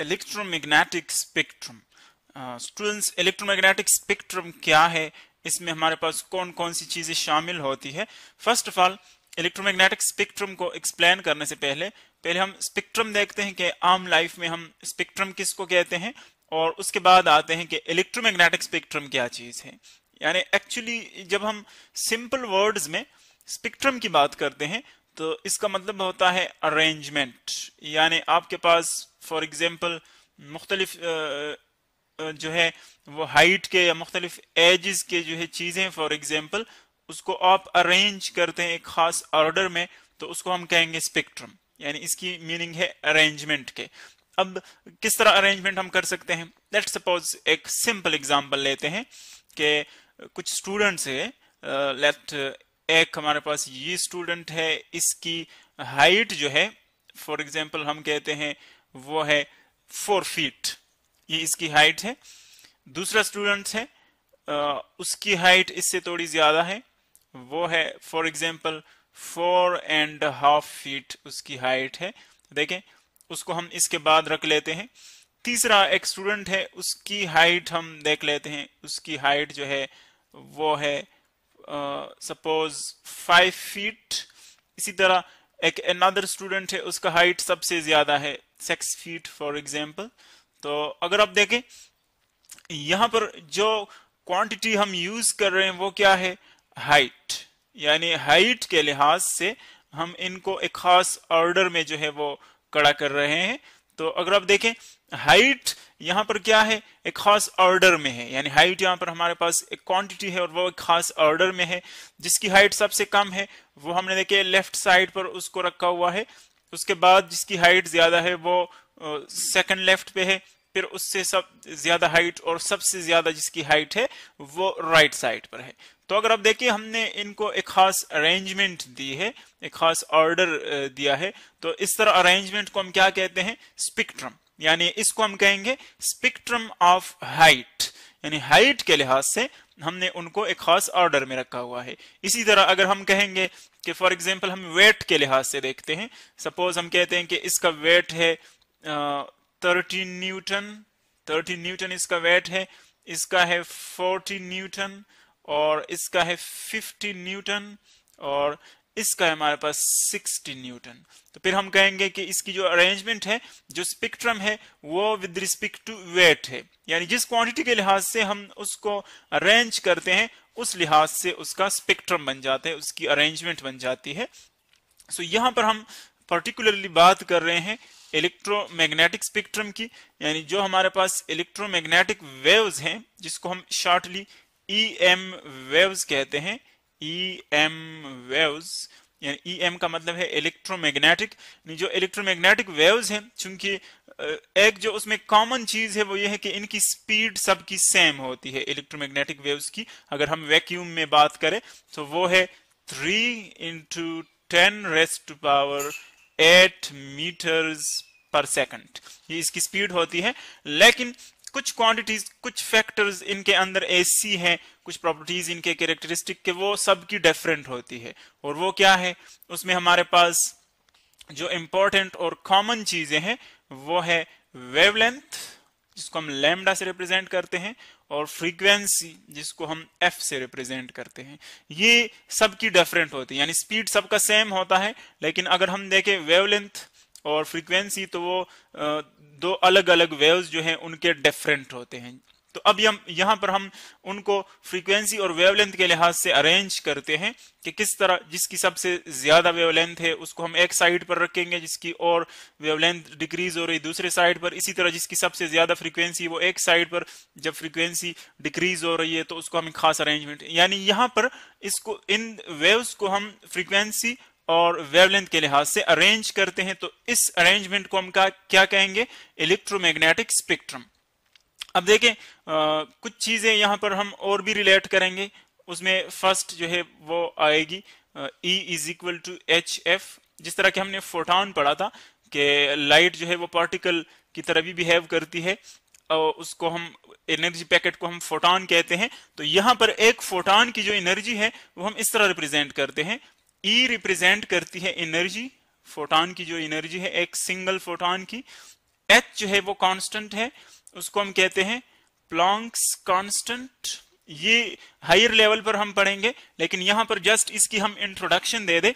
electromagnetic spectrum students electromagnetic spectrum क्या है इसमें हमारे पास कौन कौन सी चीजें शामिल होती है first of all electromagnetic spectrum को एक्सप्लेन करने से पहले पहले हम स्पेक्ट्रम देखते हैं कि आम लाइफ में हम स्पेक्ट्रम किसको कहते हैं और उसके बाद आते हैं कि इलेक्ट्रोमैग्नेटिक स्पेक्ट्रम क्या चीज है यानी एक्चुअली जब हम सिंपल वर्ड्स में स्पेक्ट्रम की बात करते हैं तो इसका मतलब होता है अरेंजमेंट यानी आपके पास फॉर एग्जाम्पल मुख्तलिफ जो है वो हाइट के या मुख्तलिफ एजेस के जो है चीज़ें फॉर एग्जाम्पल उसको आप अरेंज करते हैं एक खास ऑर्डर में तो उसको हम कहेंगे स्पेक्ट्रम यानी इसकी मीनिंग है अरेंजमेंट के अब किस तरह अरेंजमेंट हम कर सकते हैं लेट सपोज एक सिंपल एग्जाम्पल लेते हैं कि कुछ स्टूडेंट्स है लेट एक हमारे पास ये स्टूडेंट है इसकी हाइट जो है फॉर एग्जाम्पल हम कहते हैं वो है फोर फीट ये इसकी हाइट है दूसरा स्टूडेंट है उसकी हाइट इससे थोड़ी ज्यादा है वो है for example four and half feet उसकी हाइट है देखें उसको हम इसके बाद रख लेते हैं तीसरा एक स्टूडेंट है उसकी हाइट हम देख लेते हैं उसकी हाइट जो है वो है सपोज फाइव फीट इसी तरह एक अनदर स्टूडेंट है उसका हाइट सबसे ज्यादा है सिक्स फीट फॉर एग्जाम्पल तो अगर आप देखें यहां पर जो क्वांटिटी हम यूज कर रहे हैं वो क्या है हाइट यानी हाइट के लिहाज से हम इनको एक खास ऑर्डर में जो है वो कड़ा कर रहे हैं तो अगर आप देखें हाइट यहां पर क्या है एक खास ऑर्डर में है यानी हाइट यहां पर हमारे पास एक क्वांटिटी है और वो एक खास ऑर्डर में है जिसकी हाइट सबसे कम है वो हमने देखे लेफ्ट साइड पर उसको रखा हुआ है उसके बाद जिसकी हाइट ज्यादा है वो सेकंड लेफ्ट पे है फिर उससे सब ज्यादा हाइट और सबसे ज्यादा जिसकी हाइट है वो राइट right साइड पर है तो अगर आप देखिए हमने इनको एक खास अरेंजमेंट दी है एक खास ऑर्डर दिया है तो इस तरह अरेंजमेंट को हम क्या कहते हैं स्पेक्ट्रम यानी इसको हम कहेंगे स्पेक्ट्रम ऑफ हाइट यानी हाइट के लिहाज से हमने उनको एक खास ऑर्डर में रखा हुआ है इसी तरह अगर हम कहेंगे कि फॉर एग्जांपल हम वेट के लिहाज से देखते हैं सपोज हम कहते हैं कि इसका वेट है थर्टीन न्यूटन थर्टी न्यूटन इसका वेट है इसका है फोर्टी न्यूटन और इसका है फिफ्टी न्यूटन और इसका है हमारे पास 60 न्यूटन तो फिर हम कहेंगे कि इसकी जो अरेंजमेंट है जो स्पेक्ट्रम है वो विद रिस्पेक्ट टू वेट है यानी जिस क्वांटिटी के लिहाज से हम उसको अरेंज करते हैं उस लिहाज से उसका स्पेक्ट्रम बन जाता है उसकी अरेंजमेंट बन जाती है सो so, यहाँ पर हम पर्टिकुलरली बात कर रहे हैं इलेक्ट्रोमैग्नेटिक स्पेक्ट्रम की यानी जो हमारे पास इलेक्ट्रोमैग्नेटिक वेव्स हैं जिसको हम शॉर्टली ई वेव्स कहते हैं ई एम वेव्स यानी ई e का मतलब है इलेक्ट्रोमैग्नेटिक जो इलेक्ट्रोमैग्नेटिक वेव्स हैं चूंकि एक जो उसमें कॉमन चीज है वो ये है कि इनकी स्पीड सबकी सेम होती है इलेक्ट्रोमैग्नेटिक वेव्स की अगर हम वैक्यूम में बात करें तो वो है three into ten raise to power eight metres per second ये इसकी स्पीड होती है लेकिन कुछ क्वांटिटीज कुछ फैक्टर्स इनके अंदर ऐसी हैं कुछ प्रॉपर्टीज इनके कैरेक्टरिस्टिक के वो सबकी डिफरेंट होती है और वो क्या है उसमें हमारे पास जो इंपॉर्टेंट और कॉमन चीजें हैं वो है वेवलेंथ जिसको हम लैम्डा से रिप्रेजेंट करते हैं और फ्रीक्वेंसी जिसको हम एफ से रिप्रेजेंट करते हैं ये सबकी डिफरेंट होती है यानी स्पीड सबका सेम होता है लेकिन अगर हम देखें वेवलेंथ और फ्रीक्वेंसी तो वो दो अलग अलग वेव्स जो हैं उनके डिफरेंट होते हैं तो अब हम यहाँ पर हम उनको फ्रीक्वेंसी और वेवलेंथ के लिहाज से अरेंज करते हैं कि किस तरह जिसकी सबसे ज्यादा वेवलेंथ है उसको हम एक साइड पर रखेंगे जिसकी और वेवलेंथ डिक्रीज हो रही दूसरे साइड पर इसी तरह जिसकी सबसे ज्यादा फ्रीक्वेंसी वो एक साइड पर जब फ्रीक्वेंसी डिक्रीज हो रही है तो उसको हम खास अरेंजमेंट यानी यहाँ पर इसको इन वेव्स को हम फ्रीक्वेंसी और वेवलेंथ के लिहाज से अरेंज करते हैं तो इस अरेंजमेंट को हम का क्या कहेंगे इलेक्ट्रोमैग्नेटिक स्पेक्ट्रम अब देखें कुछ चीजें यहां पर हम और भी रिलेट करेंगे उसमें फर्स्ट जो है वो आएगी E is equal to H F जिस तरह के हमने फोटाउन पढ़ा था कि लाइट जो है वो पार्टिकल की तरह भी बिहेव करती है और उसको हम एनर्जी पैकेट को हम फोटान कहते हैं तो यहां पर एक फोटान की जो एनर्जी है वो हम इस तरह रिप्रेजेंट करते हैं ई e रिप्रेजेंट करती है एनर्जी फोटॉन की जो एनर्जी है एक सिंगल फोटॉन की एच जो है वो कांस्टेंट है उसको हम कहते हैं प्लॉन्क्स कांस्टेंट ये हायर लेवल पर हम पढ़ेंगे लेकिन यहां पर जस्ट इसकी हम इंट्रोडक्शन दे दे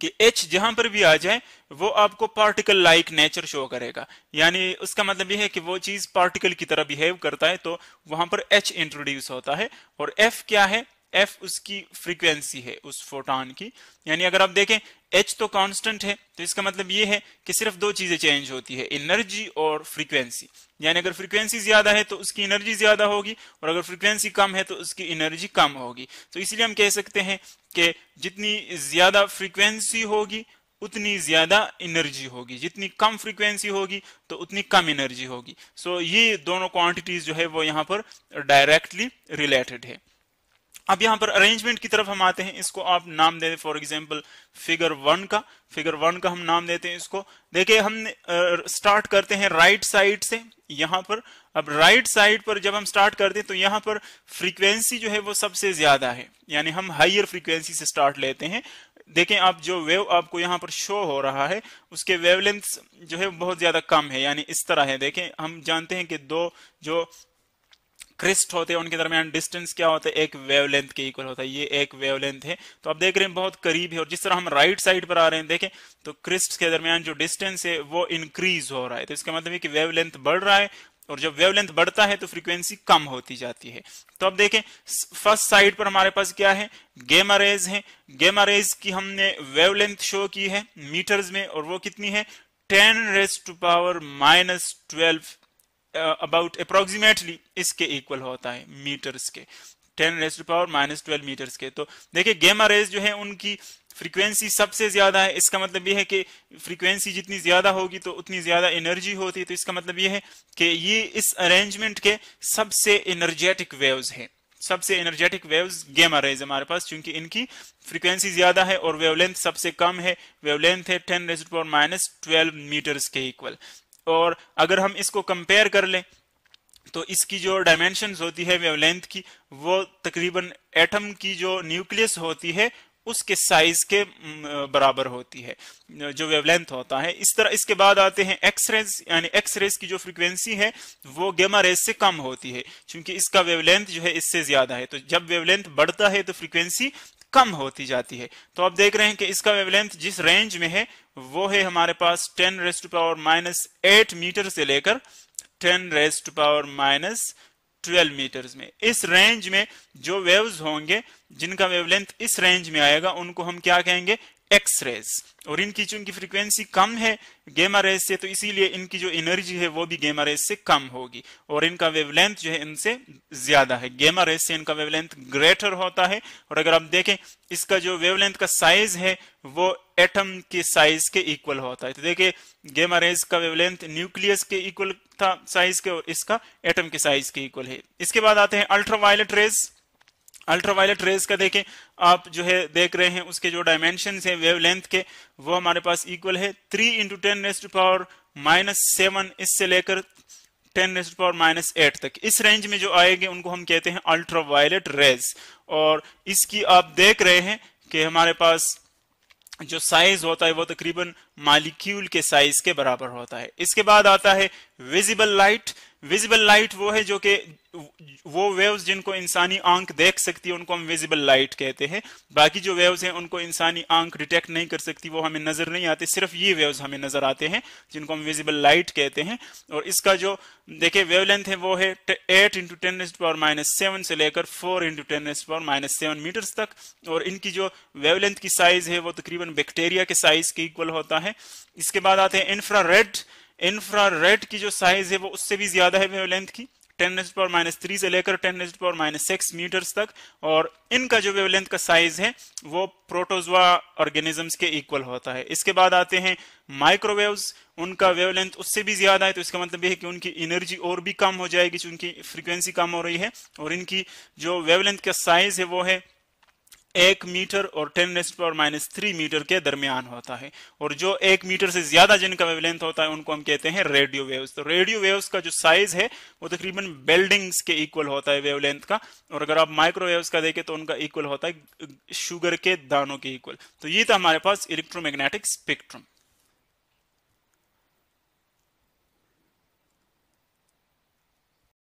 कि एच जहां पर भी आ जाए वो आपको पार्टिकल लाइक नेचर शो करेगा यानी उसका मतलब यह है कि वो चीज पार्टिकल की तरह बिहेव करता है तो वहां पर एच इंट्रोड्यूस होता है और एफ क्या है एफ उसकी फ्रीक्वेंसी है उस फोटोन की यानी अगर आप देखें एच तो कांस्टेंट है तो इसका मतलब ये है कि सिर्फ दो चीजें चेंज होती है एनर्जी और फ्रीक्वेंसी यानी अगर फ्रीक्वेंसी ज्यादा है तो उसकी एनर्जी ज्यादा होगी और अगर फ्रीक्वेंसी कम है तो उसकी एनर्जी कम होगी तो इसलिए हम कह सकते हैं कि जितनी ज्यादा फ्रीक्वेंसी होगी उतनी ज्यादा एनर्जी होगी जितनी कम फ्रीक्वेंसी होगी तो उतनी कम एनर्जी होगी सो so, ये दोनों क्वांटिटीज जो है वो यहाँ पर डायरेक्टली रिलेटेड है अब यहां पर अरेंजमेंट की तरफ हम आते हैं इसको आप नाम दे फॉर एग्जाम्पल फिगर वन का फिगर वन का हम नाम देते हैं इसको देखिए हम स्टार्ट करते हैं राइट right साइड से यहां पर अब राइट right साइड पर जब हम स्टार्ट करते हैं तो यहां पर फ्रीक्वेंसी जो है वो सबसे ज्यादा है यानी हम हाइयर फ्रीक्वेंसी से स्टार्ट लेते हैं देखें आप जो वेव आपको यहां पर शो हो रहा है उसके वेवलेंथ जो है बहुत ज्यादा कम है यानी इस तरह है देखें हम जानते हैं कि दो जो क्रिस्ट होते हैं उनके दरमियान डिस्टेंस क्या होता है एक वेवलेंथ के इक्वल होता है ये एक वेवलेंथ है तो आप देख रहे हैं बहुत करीब है और जिस तरह हम राइट साइड पर आ रहे हैं देखें तो क्रिस्ट के दरमियान जो डिस्टेंस है वो इंक्रीज हो रहा है तो इसका मतलब है कि वेवलेंथ बढ़ रहा है और जब वेवलेंथ बढ़ता है तो फ्रीक्वेंसी कम होती जाती है तो अब देखें फर्स्ट साइड पर हमारे पास क्या है गेमा रेज है गेमा रेज की हमने वेवलेंथ शो की है मीटर्स में और वो कितनी है 10 raise to power minus twelve about uh, approximately इसके इक्वल होता है मीटर्स के ten raise to power minus twelve metres के तो देखिए गेमा रेस जो है उनकी फ्रीक्वेंसी सबसे ज्यादा है इसका मतलब यह है कि फ्रीक्वेंसी जितनी ज्यादा होगी तो उतनी ज्यादा एनर्जी होती है तो इसका मतलब यह है कि ये इस अरेंजमेंट के सबसे एनर्जेटिक वेव्स हैं सबसे एनर्जेटिक वेव्स गेमा रेज हमारे पास क्योंकि इनकी फ्रीक्वेंसी ज्यादा है और वेवलेंथ सबसे कम है वेवलेंथ है ten raise power minus twelve metres के इक्वल और अगर हम इसको कंपेयर कर लें तो इसकी जो डायमेंशन होती है वेवलेंथ की वो तकरीबन एटम की जो न्यूक्लियस होती है उसके साइज के बराबर होती है जो वेवलेंथ होता है इस तरह इसके बाद आते हैं एक्सरेज यानी एक्सरेज की जो फ्रीक्वेंसी है वो गेमा रेज से कम होती है क्योंकि इसका वेवलेंथ जो है इससे ज्यादा है तो जब वेवलेंथ बढ़ता है तो फ्रीक्वेंसी कम होती जाती है तो आप देख रहे हैं कि इसका वेवलेंथ जिस रेंज में है वो है हमारे पास 10 raise to power minus eight metre से लेकर 10 raise to power minus 12 metre में इस रेंज में जो वेव्स होंगे जिनका वेवलेंथ इस रेंज में आएगा उनको हम क्या कहेंगे एक्स रेज और इनकी चूंकि फ्रीक्वेंसी कम है गेमा रेज से तो इसीलिए इनकी जो एनर्जी है वो भी गेमा रेज से कम होगी और इनका वेवलेंथ जो है इनसे ज्यादा है गेमा रेज से इनका वेवलेंथ ग्रेटर होता है और अगर आप देखें इसका जो वेवलेंथ का साइज है वो एटम के साइज के इक्वल होता है तो देखिए गेमा रेज का वेवलेंथ न्यूक्लियस के इक्वल था साइज के और इसका एटम के साइज के इक्वल है इसके बाद आते हैं अल्ट्रावायलेट रेज अल्ट्रावायलेट रेज का देखें आप जो है देख रहे हैं उसके जो डायमेंशन है वेवलेंथ के वो हमारे पास इक्वल है three into ten raised power minus seven इससे लेकर ten raised power minus eight तक इस रेंज में जो आएंगे उनको हम कहते हैं अल्ट्रावायलेट रेज और इसकी आप देख रहे हैं कि हमारे पास जो साइज होता है वो तकरीबन मालिक्यूल के साइज के बराबर होता है इसके बाद आता है विजिबल लाइट विजिबल लाइट वो है जो कि वो वेव्स जिनको इंसानी आंख देख सकती है उनको हम विजिबल लाइट कहते हैं बाकी जो वेव्स हैं उनको इंसानी आंख डिटेक्ट नहीं कर सकती वो हमें नजर नहीं आते सिर्फ ये वेव्स हमें नजर आते हैं जिनको हम विजिबल लाइट कहते हैं और इसका जो देखिए वेवलेंथ है वो है एट इंटू टेन एस पावर माइनस सेवन से लेकर four into ten power minus seven metres तक और इनकी जो वेवलेंथ की साइज है वो तकरीबन बैक्टेरिया के साइज के इक्वल होता है इसके बाद आते हैं इंफ्रा इंफ्रारेड की जो साइज है वो उससे भी ज्यादा है वेवलेंथ की टेन पावर माइनस थ्री से लेकर ten power minus six metres तक और इनका जो वेवलेंथ का साइज है वो प्रोटोजवा ऑर्गेनिजम्स के इक्वल होता है इसके बाद आते हैं माइक्रोवेव्स उनका वेवलेंथ उससे भी ज्यादा है तो इसका मतलब यह है कि उनकी एनर्जी और भी कम हो जाएगी चूंकि फ्रीक्वेंसी कम हो रही है और इनकी जो वेवलेंथ का साइज है वो है एक मीटर और ten raised power minus three metre के दरमियान होता है और जो एक मीटर से ज्यादा जिनका वेवलेंथ होता है उनको हम कहते हैं रेडियो वेव्स तो रेडियो वेव्स का जो साइज है वो तकरीबन तो बिल्डिंग्स के इक्वल होता है वेवलेंथ का और अगर आप माइक्रोवेव्स का देखें तो उनका इक्वल होता है शुगर के दानों के इक्वल तो ये था हमारे पास इलेक्ट्रोमैग्नेटिक स्पेक्ट्रम